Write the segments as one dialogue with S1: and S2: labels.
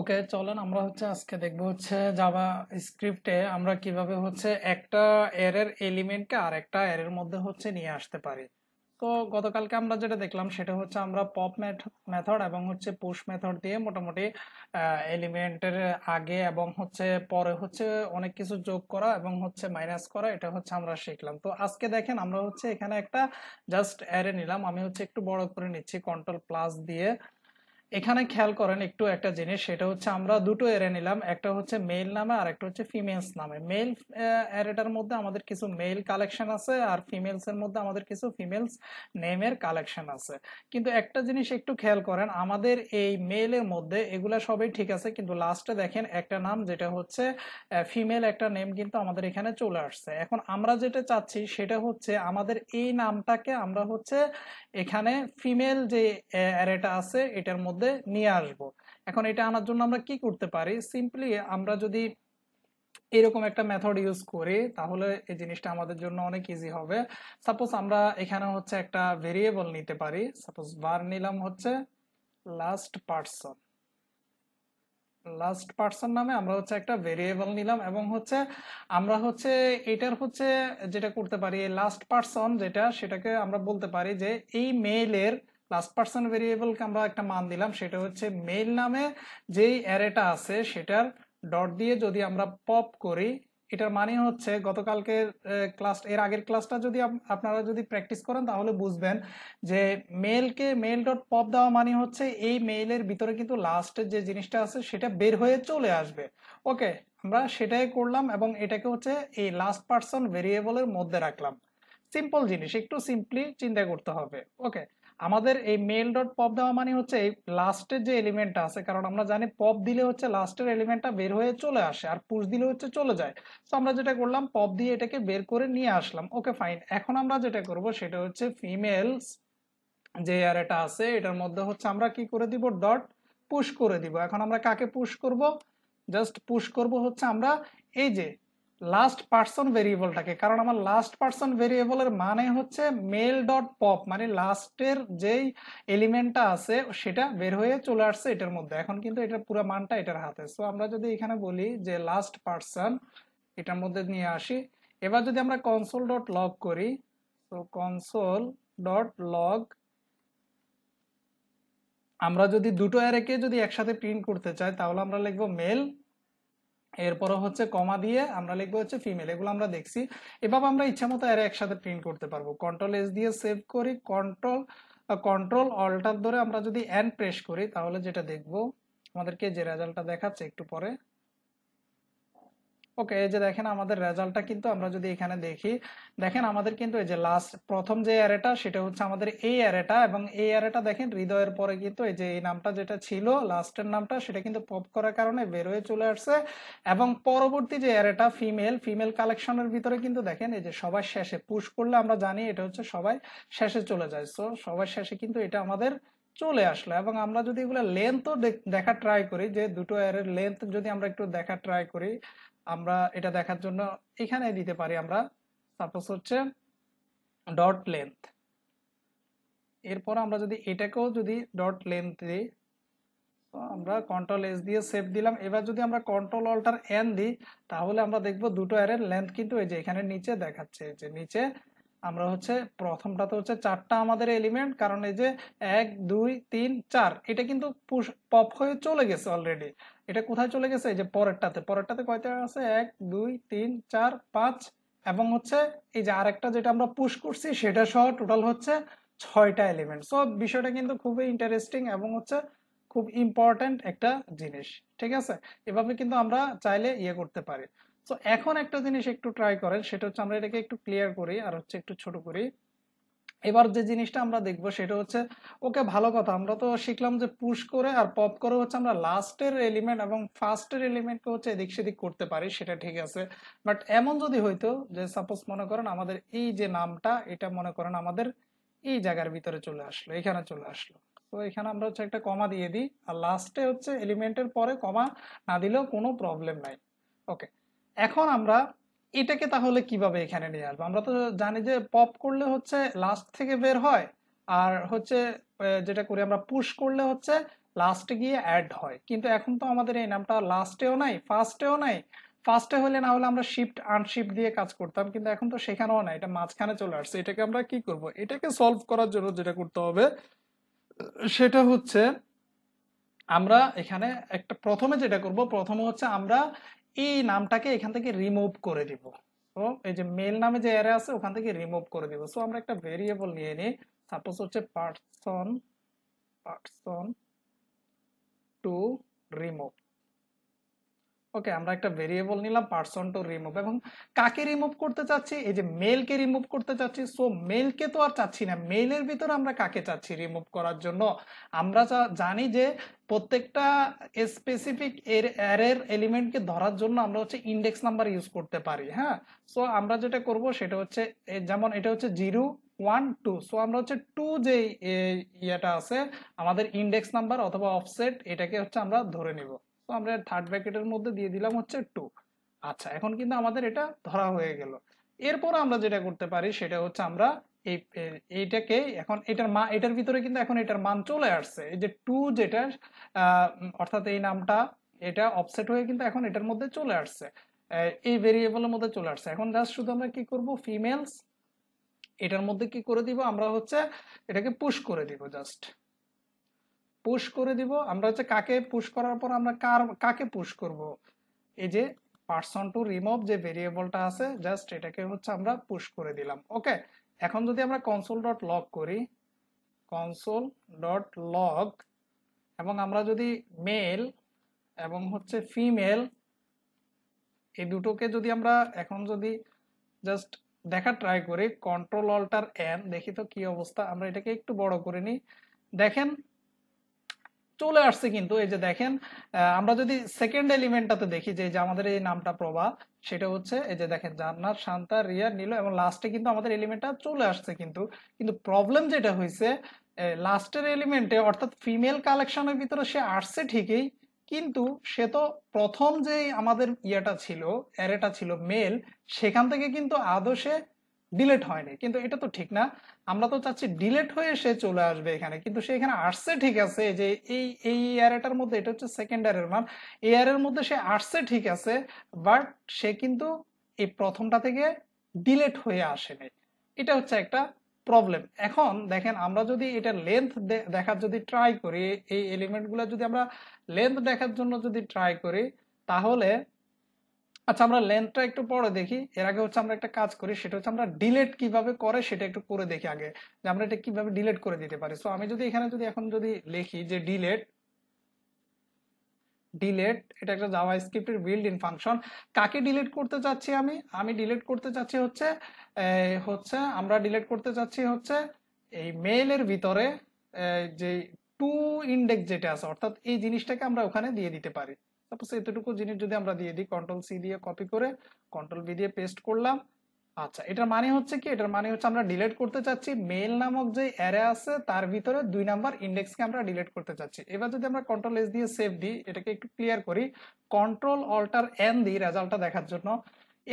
S1: ওকে চলেন আমরা হচ্ছে আজকে দেখব হচ্ছে জাভা স্ক্রিপ্টে আমরা কিভাবে হচ্ছে একটা এরের এলিমেন্টকে আর একটা এরের মধ্যে হচ্ছে নিয়ে আসতে পারি তো গতকালকে আমরা যেটা দেখলাম সেটা হচ্ছে আমরা পপ মেথড এবং হচ্ছে পুশ মেথড দিয়ে মোটামুটি এলিমেন্টের আগে এবং হচ্ছে পরে হচ্ছে অনেক কিছু যোগ করা এবং হচ্ছে মাইনাস করা এটা হচ্ছে আমরা শিখলাম তো আজকে দেখেন আমরা হচ্ছে এখানে একটা জাস্ট অ্যারে নিলাম আমি হচ্ছে একটু বড় করে নিচ্ছি কন্ট্রোল প্লাস দিয়ে এখানে খেয়াল করেন একটু একটা জিনিস সেটা হচ্ছে আমরা দুটো এরে নিলাম একটা হচ্ছে মেল নামে আর একটা হচ্ছে ফিমেলস নামে মেল এরেটার মধ্যে আমাদের কিছু মেল কালেকশন আছে আর ফিমেলস এর মধ্যে আমাদের কিছু ফিমেলস নেমের কালেকশন আছে কিন্তু একটা জিনিস একটু খেয়াল করেন আমাদের এই মেলের মধ্যে এগুলা সবই ঠিক আছে কিন্তু লাস্টে দেখেন একটা নাম যেটা হচ্ছে ফিমেল একটা নেম কিন্তু আমাদের এখানে চলে আসছে এখন আমরা যেটা চাচ্ছি সেটা হচ্ছে আমাদের এই নামটাকে আমরা হচ্ছে এখানে ফিমেল যে এরেটা আছে এটার মধ্যে মধ্যে নিয়ে আসব এখন এটা আনার জন্য আমরা কি করতে পারি সিম্পলি আমরা যদি এরকম একটা মেথড ইউজ করি তাহলে এই জিনিসটা আমাদের জন্য অনেক ইজি হবে সাপোজ আমরা এখানে হচ্ছে একটা ভেরিয়েবল নিতে পারি সাপোজ বার নিলাম হচ্ছে লাস্ট পার্সন লাস্ট পার্সন নামে আমরা হচ্ছে একটা ভেরিয়েবল নিলাম এবং হচ্ছে আমরা হচ্ছে এটার হচ্ছে যেটা করতে পারি লাস্ট পার্সন যেটা সেটাকে আমরা বলতে পারি যে এই মেইলের লাস্ট পার্সন ভেরিয়েবলকে আমরা একটা মান দিলাম সেটা হচ্ছে মেইল নামে যেই অ্যারেটা আছে সেটার ডট দিয়ে যদি আমরা পপ করি এটার মানে হচ্ছে গতকালকে ক্লাস এর আগের ক্লাসটা যদি আপনারা যদি প্র্যাকটিস করেন তাহলে বুঝবেন যে মেলকে মেল ডট পপ দেওয়া মানে হচ্ছে এই মেইলের ভিতরে কিন্তু লাস্টের যে জিনিসটা আছে সেটা বের হয়ে চলে আসবে ওকে আমরা সেটাই করলাম এবং এটাকে হচ্ছে এই লাস্ট পার্সন ভেরিয়েবলের মধ্যে রাখলাম সিম্পল জিনিস একটু সিম্পলি চিন্তা করতে হবে ওকে আমাদের এই মেল ডট পপ দেওয়া মানে হচ্ছে এই লাস্টের যে এলিমেন্টটা আছে কারণ আমরা জানি পপ দিলে হচ্ছে লাস্টের এলিমেন্টটা বের হয়ে চলে আসে আর পুশ দিলে হচ্ছে চলে যায় তো আমরা যেটা করলাম পপ দিয়ে এটাকে বের করে নিয়ে আসলাম ওকে ফাইন এখন আমরা যেটা করব সেটা হচ্ছে ফিমেলস যে আর এটা আছে এটার মধ্যে হচ্ছে আমরা কি করে দিব ডট পুশ করে দিব এখন আমরা কাকে পুশ করব জাস্ট পুশ করব হচ্ছে আমরা এই যে লাস্ট পার্সন ভেরিয়েবলটাকে কারণ আমার লাস্ট পার্সন ভেরিয়েবলের মানে হচ্ছে মেল ডট পপ মানে লাস্টের যেই এলিমেন্টটা আছে সেটা বের হয়ে চলে আসছে এটার মধ্যে এখন কিন্তু এটার পুরো মানটা এটার হাতে সো আমরা যদি এখানে বলি যে লাস্ট পার্সন এটার মধ্যে নিয়ে আসি এবার যদি আমরা কনসোল ডট লগ করি তো কনসোল ডট লগ আমরা যদি দুটো অ্যারেকে যদি একসাথে প্রিন্ট করতে চাই তাহলে আমরা লিখবো মেল এরপর হচ্ছে কমা দিয়ে আমরা লিখবো হচ্ছে ফিমেল এগুলো আমরা দেখছি এভাবে আমরা ইচ্ছা মতো এর একসাথে প্রিন্ট করতে পারবো কন্ট্রোল এস দিয়ে সেভ করি কন্ট্রোল কন্ট্রোল অল্টার ধরে আমরা যদি এন প্রেস করি তাহলে যেটা দেখবো আমাদেরকে যে রেজাল্টটা দেখাচ্ছে একটু পরে ওকে এই যে দেখেন আমাদের রেজাল্টটা কিন্তু আমরা যদি এখানে দেখি দেখেন আমাদের কিন্তু এই যে লাস্ট প্রথম যে অ্যারেটা সেটা হচ্ছে আমাদের এই অ্যারেটা এবং এই অ্যারেটা দেখেন হৃদয়ের পরে কিন্তু এই যে এই নামটা যেটা ছিল লাস্টের নামটা সেটা কিন্তু পপ করার কারণে বেরোয় চলে আসছে এবং পরবর্তী যে অ্যারেটা ফিমেল ফিমেল কালেকশনের ভিতরে কিন্তু দেখেন এই যে সবার শেষে পুশ করলে আমরা জানি এটা হচ্ছে সবাই শেষে চলে যায় সো সবার শেষে কিন্তু এটা আমাদের চলে আসলো এবং আমরা যদি এগুলো লেন্থও দেখা ট্রাই করি যে দুটো এর লেন্থ যদি আমরা একটু দেখা ট্রাই করি আমরা এটা দেখার জন্য এখানে দিতে পারি আমরা সাপোজ হচ্ছে ডট লেন্থ এরপর আমরা যদি এটাকেও যদি ডট লেন্থ দিই আমরা কন্ট্রোল এস দিয়ে সেভ দিলাম এবার যদি আমরা কন্ট্রোল অল্টার এন দিই তাহলে আমরা দেখব দুটো অ্যারের লেন্থ কিন্তু এই যে এখানে নিচে দেখাচ্ছে যে নিচে আমরা হচ্ছে প্রথমটা তো হচ্ছে চারটা আমাদের এলিমেন্ট কারণ এই যে এক দুই তিন চার এটা কিন্তু পপ হয়ে চলে গেছে অলরেডি এটা কোথায় চলে গেছে এই যে পরেরটাতে পরেরটাতে কয়টা আছে এক দুই তিন চার পাঁচ এবং হচ্ছে এই যে আরেকটা যেটা আমরা পুশ করছি সেটা সহ টোটাল হচ্ছে ছয়টা এলিমেন্ট সো বিষয়টা কিন্তু খুবই ইন্টারেস্টিং এবং হচ্ছে খুব ইম্পর্ট্যান্ট একটা জিনিস ঠিক আছে এভাবে কিন্তু আমরা চাইলে ইয়ে করতে পারি সো এখন একটা জিনিস একটু ট্রাই করেন সেটা হচ্ছে আমরা এটাকে একটু ক্লিয়ার করি আর হচ্ছে একটু ছোট করি এবার যে জিনিসটা আমরা দেখব সেটা হচ্ছে ওকে ভালো কথা আমরা তো শিখলাম যে পুশ করে আর পপ করে হচ্ছে আমরা লাস্টের এলিমেন্ট এবং ফার্স্টের এলিমেন্টকে হচ্ছে এদিক সেদিক করতে পারি সেটা ঠিক আছে বাট এমন যদি হইতো যে সাপোজ মনে করেন আমাদের এই যে নামটা এটা মনে করেন আমাদের এই জায়গার ভিতরে চলে আসলো এখানে চলে আসলো তো এখানে আমরা হচ্ছে একটা কমা দিয়ে দিই আর লাস্টে হচ্ছে এলিমেন্টের পরে কমা না দিলেও কোনো প্রবলেম নাই ওকে এখন আমরা এটাকে তাহলে কিভাবে এখানে নিয়ে আসবো আমরা তো জানি যে পপ করলে হচ্ছে লাস্ট থেকে বের হয় আর হচ্ছে যেটা করি আমরা পুশ করলে হচ্ছে লাস্টে গিয়ে অ্যাড হয় কিন্তু এখন তো আমাদের এই নামটা লাস্টেও নাই ফার্স্টেও নাই ফার্স্টে হলে না হলে আমরা শিফট আনশিফট দিয়ে কাজ করতাম কিন্তু এখন তো সেখানেও না এটা মাঝখানে চলে আসছে এটাকে আমরা কি করব এটাকে সলভ করার জন্য যেটা করতে হবে সেটা হচ্ছে আমরা এখানে একটা প্রথমে যেটা করব প্রথমে হচ্ছে আমরা এই নামটাকে এখান থেকে রিমুভ করে দিব তো এই যে মেল নামে যে এরে আছে ওখান থেকে রিমুভ করে দিব সো আমরা একটা ভেরিয়েবল নিয়ে নিই সাপোজ হচ্ছে person person to remove okay আমরা একটা ভেরিয়েবল নিলাম পার্সন টু রিমুভ এবং কাকে রিমুভ করতে চাচ্ছি এই যে মেলকে রিমুভ করতে চাচ্ছি সো মেলকে তো আর চাচ্ছি না মেলের ভিতরে আমরা কাকে চাচ্ছি রিমুভ করার জন্য আমরা জানি যে প্রত্যেকটা স্পেসিফিক এর অ্যারের এলিমেন্টকে ধরার জন্য আমরা হচ্ছে ইন্ডেক্স নাম্বার ইউজ করতে পারি হ্যাঁ সো আমরা যেটা করব সেটা হচ্ছে যেমন এটা হচ্ছে জিরো ওয়ান টু সো আমরা হচ্ছে টু যে ইয়েটা আছে আমাদের ইন্ডেক্স নাম্বার অথবা অফসেট এটাকে হচ্ছে আমরা ধরে নেবো তো আমরা থার্ড ব্র্যাকেটের মধ্যে দিয়ে দিলাম হচ্ছে টু আচ্ছা এখন কিন্তু আমাদের এটা ধরা হয়ে গেল এরপর আমরা যেটা করতে পারি সেটা হচ্ছে আমরা এই এইটাকে এখন এটার মা এটার ভিতরে কিন্তু এখন এটার মান চলে আসছে এই যে টু যেটা অর্থাৎ এই নামটা এটা অফসেট হয়ে কিন্তু এখন এটার মধ্যে চলে আসছে এই ভেরিয়েবলের মধ্যে চলে আসছে এখন জাস্ট শুধু আমরা কি করব ফিমেলস এটার মধ্যে কি করে দিব আমরা হচ্ছে এটাকে পুশ করে দিব জাস্ট পুশ করে দিব আমরা হচ্ছে কাকে পুশ করার পর আমরা কার কাকে পুশ করব এই যে পার্সন টু রিমুভ যে ভেরিয়েবলটা আছে জাস্ট এটাকে হচ্ছে আমরা পুশ করে দিলাম ওকে এখন যদি আমরা কনসোল ডট লগ করি কনসোল ডট লগ এবং আমরা যদি মেল এবং হচ্ছে ফিমেল এই দুটোকে যদি আমরা এখন যদি জাস্ট দেখা ট্রাই করি কন্ট্রোল অল্টার এন দেখি তো কি অবস্থা আমরা এটাকে একটু বড় করে নিই দেখেন চলে আসছে কিন্তু এই যে দেখেন আমরা যদি সেকেন্ড এলিমেন্টটাতে দেখি যে আমাদের এই নামটা প্রভা সেটা হচ্ছে এই যে দেখেন জান্নাত শান্তা রিয়া নিল এবং লাস্টে কিন্তু আমাদের এলিমেন্টটা চলে আসছে কিন্তু কিন্তু প্রবলেম যেটা হয়েছে লাস্টের এলিমেন্টে অর্থাৎ ফিমেল কালেকশনের ভিতরে সে আসছে ঠিকই কিন্তু সে তো প্রথম যে আমাদের ইয়েটা ছিল অ্যারেটা ছিল মেল সেখান থেকে কিন্তু আদর্শে ডিলেট হয়নি কিন্তু এটা তো ঠিক না আমরা তো চাচ্ছি ডিলেট হয়ে সে চলে আসবে এখানে কিন্তু সে এখানে আসছে ঠিক আছে যে এই এই এয়ারেটার মধ্যে এটা হচ্ছে সেকেন্ড এয়ারের মান এয়ারের মধ্যে সে আসছে ঠিক আছে বাট সে কিন্তু এই প্রথমটা থেকে ডিলেট হয়ে আসেনি এটা হচ্ছে একটা প্রবলেম এখন দেখেন আমরা যদি এটা লেন্থ দেখার যদি ট্রাই করি এই এলিমেন্টগুলো যদি আমরা লেন্থ দেখার জন্য যদি ট্রাই করি তাহলে আচ্ছা আমরা লেন্থটা একটু পরে দেখি এর আগে হচ্ছে আমরা একটা কাজ করি সেটা হচ্ছে আমরা ডিলেট কিভাবে করে সেটা একটু করে দেখি আগে যে আমরা এটা কিভাবে ডিলেট করে দিতে পারি সো আমি যদি এখানে যদি এখন যদি লিখি যে ডিলেট ডিলেট এটা একটা জাভা স্ক্রিপ্টের বিল্ড ইন ফাংশন কাকে ডিলেট করতে চাচ্ছি আমি আমি ডিলেট করতে চাচ্ছি হচ্ছে হচ্ছে আমরা ডিলেট করতে চাচ্ছি হচ্ছে এই মেলের ভিতরে যে টু ইন্ডেক্স যেটা আছে অর্থাৎ এই জিনিসটাকে আমরা ওখানে দিয়ে দিতে পারি সাপোজ এতটুকু জিনিস যদি আমরা দিয়ে দিই কন্ট্রোল সি দিয়ে কপি করে কন্ট্রোল বি দিয়ে পেস্ট করলাম আচ্ছা এটার মানে হচ্ছে কি এটার মানে হচ্ছে আমরা ডিলেট করতে চাচ্ছি মেল নামক যে অ্যারে আছে তার ভিতরে দুই নাম্বার ইন্ডেক্সকে আমরা ডিলেট করতে চাচ্ছি এবার যদি আমরা কন্ট্রোল এস দিয়ে সেভ দিই এটাকে একটু ক্লিয়ার করি কন্ট্রোল অল্টার এন দিই রেজাল্টটা দেখার জন্য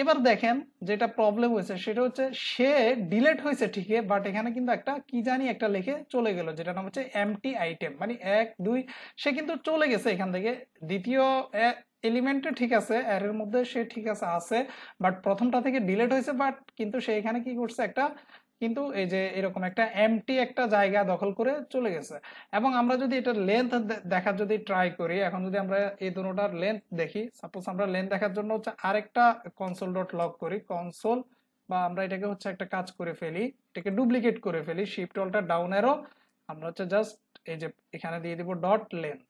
S1: এবার দেখেন যেটা প্রবলেম হয়েছে সেটা হচ্ছে সে ডিলেট হয়েছে ঠিকই বাট এখানে কিন্তু একটা কি জানি একটা লেখে চলে গেল যেটা নাম হচ্ছে এমটি আইটেম মানে এক দুই সে কিন্তু চলে গেছে এখান থেকে দ্বিতীয় এলিমেন্টে ঠিক আছে এর মধ্যে সে ঠিক আছে আছে বাট প্রথমটা থেকে ডিলেট হয়েছে বাট কিন্তু সে এখানে কি করছে একটা কিন্তু এই যে এরকম একটা এমটি একটা জায়গা দখল করে চলে গেছে এবং আমরা যদি এটার লেন্থ দেখার যদি ট্রাই করি এখন যদি আমরা এই দুটোটার লেন্থ দেখি সাপোজ আমরা লেন্থ দেখার জন্য হচ্ছে আরেকটা কনসোল ডট লক করি কনসোল বা আমরা এটাকে হচ্ছে একটা কাজ করে ফেলি এটাকে ডুপ্লিকেট করে ফেলি শিফট অলটা ডাউন এরো আমরা হচ্ছে জাস্ট এই যে এখানে দিয়ে দিব ডট লেন্থ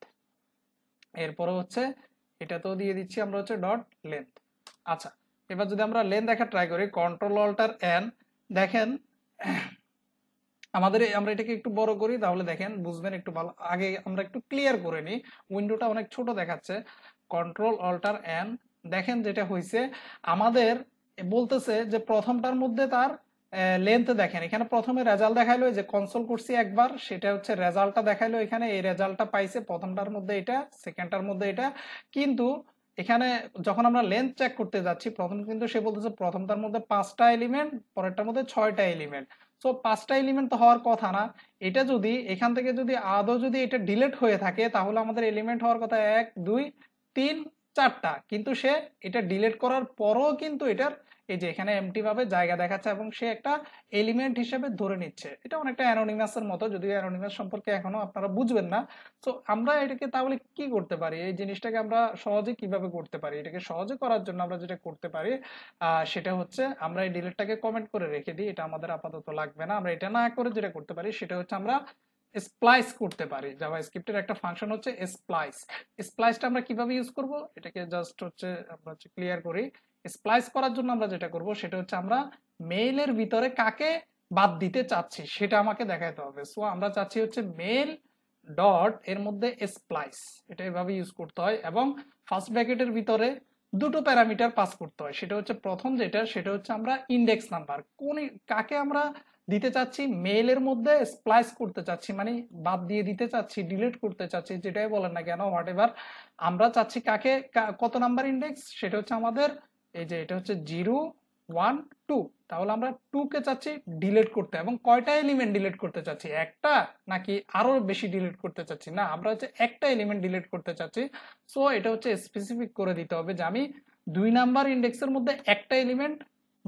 S1: এরপরে হচ্ছে এটা তো দিয়ে দিচ্ছি আমরা হচ্ছে ডট লেন্থ আচ্ছা এবার যদি আমরা লেন্থ দেখা ট্রাই করি কন্ট্রোল অল্টার এন দেখেন আমাদের আমরা এটাকে একটু বড় করি তাহলে দেখেন বুঝবেন একটু ভালো আগে আমরা একটু ক্লিয়ার করে নিই উইন্ডোটা অনেক ছোট দেখাচ্ছে কন্ট্রোল অল্টার অ্যান দেখেন যেটা হয়েছে আমাদের বলতেছে যে প্রথমটার মধ্যে তার লেন্থ দেখেন এখানে প্রথমে রেজাল্ট দেখাইলো যে কনসোল করছি একবার সেটা হচ্ছে রেজাল্টটা দেখাইলো এখানে এই রেজাল্টটা পাইছে প্রথমটার মধ্যে এটা সেকেন্ডটার মধ্যে এটা কিন্তু এখানে যখন আমরা লেন্থ চেক করতে যাচ্ছি প্রথম কিন্তু সে বলতেছে প্রথমটার মধ্যে পাঁচটা এলিমেন্ট পরেরটার মধ্যে ছয়টা এলিমেন্ট সো পাঁচটা এলিমেন্ট তো হওয়ার কথা না এটা যদি এখান থেকে যদি আদৌ যদি এটা ডিলেট হয়ে থাকে তাহলে আমাদের এলিমেন্ট হওয়ার কথা এক দুই তিন চারটা কিন্তু সে এটা ডিলেট করার পরও কিন্তু এটার এই যে এখানে এমটি ভাবে জায়গা দেখাচ্ছে এবং সে একটা এলিমেন্ট হিসেবে ধরে নিচ্ছে এটা অনেকটা অ্যানোনিমাস এর মতো যদিও অ্যানোনিমাস সম্পর্কে এখনো আপনারা বুঝবেন না তো আমরা এটাকে তাহলে কি করতে পারি এই জিনিসটাকে আমরা সহজে কিভাবে করতে পারি এটাকে সহজে করার জন্য আমরা যেটা করতে পারি সেটা হচ্ছে আমরা এই ডিলেটটাকে কমেন্ট করে রেখে দিই এটা আমাদের আপাতত লাগবে না আমরা এটা না করে যেটা করতে পারি সেটা হচ্ছে আমরা স্প্লাইস করতে পারি জাভা স্ক্রিপ্টের একটা ফাংশন হচ্ছে স্প্লাইস স্প্লাইসটা আমরা কিভাবে ইউজ করব এটাকে জাস্ট হচ্ছে আমরা ক্লিয়ার করি স্প্লাইস করার জন্য আমরা যেটা করব সেটা হচ্ছে আমরা মেইলের ভিতরে কাকে বাদ দিতে চাচ্ছি সেটা আমাকে দেখাতে হবে সো আমরা চাচ্ছি হচ্ছে মেল ডট এর মধ্যে স্প্লাইস এটা এভাবে ইউজ করতে হয় এবং ফার্স্ট ব্র্যাকেটের ভিতরে দুটো প্যারামিটার পাস করতে হয় সেটা হচ্ছে প্রথম যেটা সেটা হচ্ছে আমরা ইন্ডেক্স নাম্বার কোন কাকে আমরা দিতে চাচ্ছি মেলের মধ্যে স্প্লাইস করতে চাচ্ছি মানে বাদ দিয়ে দিতে চাচ্ছি ডিলিট করতে চাচ্ছি যেটাই বলেন না কেন হোয়াট এভার আমরা চাচ্ছি কাকে কত নাম্বার ইন্ডেক্স সেটা হচ্ছে আমাদের এই যে এটা হচ্ছে জিরো ওয়ান টু তাহলে আমরা টুকে চাচ্ছি ডিলেট করতে এবং কয়টা এলিমেন্ট ডিলেট করতে চাচ্ছি একটা নাকি আরো বেশি ডিলেট করতে চাচ্ছি না আমরা হচ্ছে একটা এলিমেন্ট ডিলেট করতে চাচ্ছি সো এটা হচ্ছে স্পেসিফিক করে দিতে হবে যে আমি দুই নাম্বার ইন্ডেক্সের মধ্যে একটা এলিমেন্ট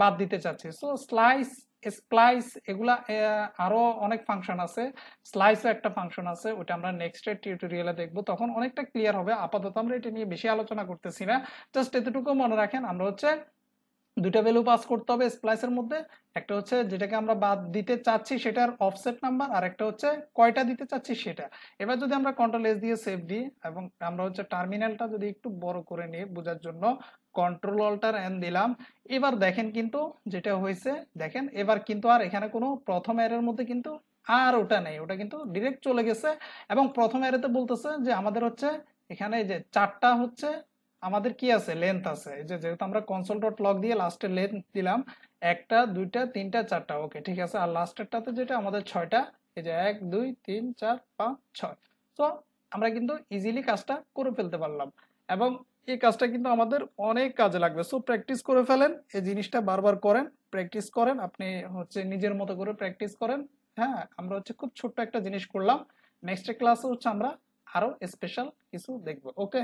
S1: বাদ দিতে চাচ্ছি সো স্লাইস স্প্লাইস এগুলা আরো অনেক ফাংশন আছে স্লাইসও একটা ফাংশন আছে ওটা আমরা নেক্সট এর টিউটোরিয়ালে দেখব তখন অনেকটা ক্লিয়ার হবে আপাতত আমরা এটা নিয়ে বেশি আলোচনা করতেছি না জাস্ট এতটুকু মনে রাখেন আমরা হচ্ছে দুটা ভ্যালু পাস করতে হবে স্প্লাইসের মধ্যে একটা হচ্ছে যেটাকে আমরা বাদ দিতে চাচ্ছি সেটার অফসেট নাম্বার আর একটা হচ্ছে কয়টা দিতে চাচ্ছি সেটা এবার যদি আমরা কন্ট্রোল এস দিয়ে সেভ দিই এবং আমরা হচ্ছে টার্মিনালটা যদি একটু বড় করে নিই বোঝার জন্য কন্ট্রোল অল্টার এন দিলাম এবার দেখেন কিন্তু যেটা হয়েছে দেখেন এবার কিন্তু আর এখানে কোনো প্রথম এরের মধ্যে কিন্তু আর ওটা নেই ওটা কিন্তু ডিরেক্ট চলে গেছে এবং প্রথম এরেতে বলতেছে যে আমাদের হচ্ছে এখানে যে চারটা হচ্ছে আমাদের কি আছে লেন্থ আছে এই যে যেহেতু আমরা কনসোল ডট লক দিয়ে লাস্টের লেন্থ দিলাম একটা দুইটা তিনটা চারটা ওকে ঠিক আছে আর লাস্টেরটাতে যেটা আমাদের ছয়টা এই যে এক দুই তিন চার পাঁচ ছয় তো আমরা কিন্তু ইজিলি কাজটা করে ফেলতে পারলাম এবং এই কাজটা কিন্তু আমাদের অনেক কাজে লাগবে সো প্র্যাকটিস করে ফেলেন এই জিনিসটা বারবার করেন প্র্যাকটিস করেন আপনি হচ্ছে নিজের মতো করে প্র্যাকটিস করেন হ্যাঁ আমরা হচ্ছে খুব ছোট্ট একটা জিনিস করলাম নেক্সট ক্লাসে হচ্ছে আমরা আরও স্পেশাল কিছু দেখব ওকে